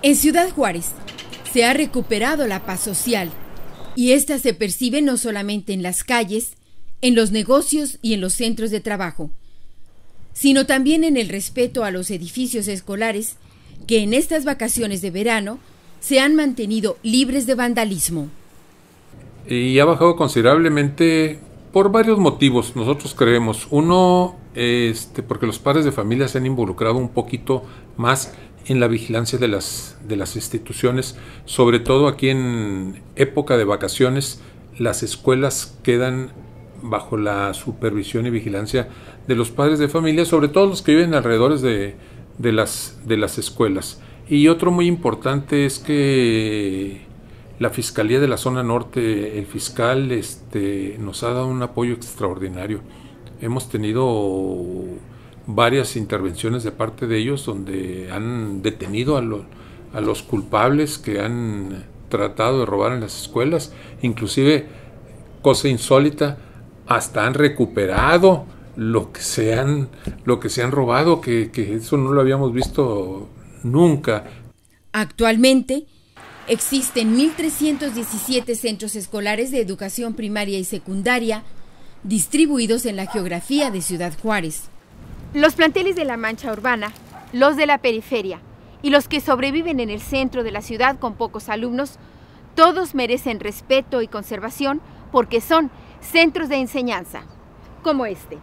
En Ciudad Juárez se ha recuperado la paz social y esta se percibe no solamente en las calles, en los negocios y en los centros de trabajo, sino también en el respeto a los edificios escolares que en estas vacaciones de verano se han mantenido libres de vandalismo. Y ha bajado considerablemente por varios motivos, nosotros creemos. Uno, este, porque los padres de familia se han involucrado un poquito más en la vigilancia de las, de las instituciones, sobre todo aquí en época de vacaciones, las escuelas quedan bajo la supervisión y vigilancia de los padres de familia, sobre todo los que viven alrededor de, las, de las escuelas. Y otro muy importante es que la Fiscalía de la Zona Norte, el fiscal, este, nos ha dado un apoyo extraordinario. Hemos tenido varias intervenciones de parte de ellos donde han detenido a, los culpables que han tratado de robar en las escuelas, inclusive, cosa insólita, hasta han recuperado lo que se han, lo que se han robado, que, que eso no lo habíamos visto nunca. Actualmente existen 1.317 centros escolares de educación primaria y secundaria distribuidos en la geografía de Ciudad Juárez. Los planteles de la mancha urbana, los de la periferia y los que sobreviven en el centro de la ciudad con pocos alumnos, todos merecen respeto y conservación porque son centros de enseñanza, como este.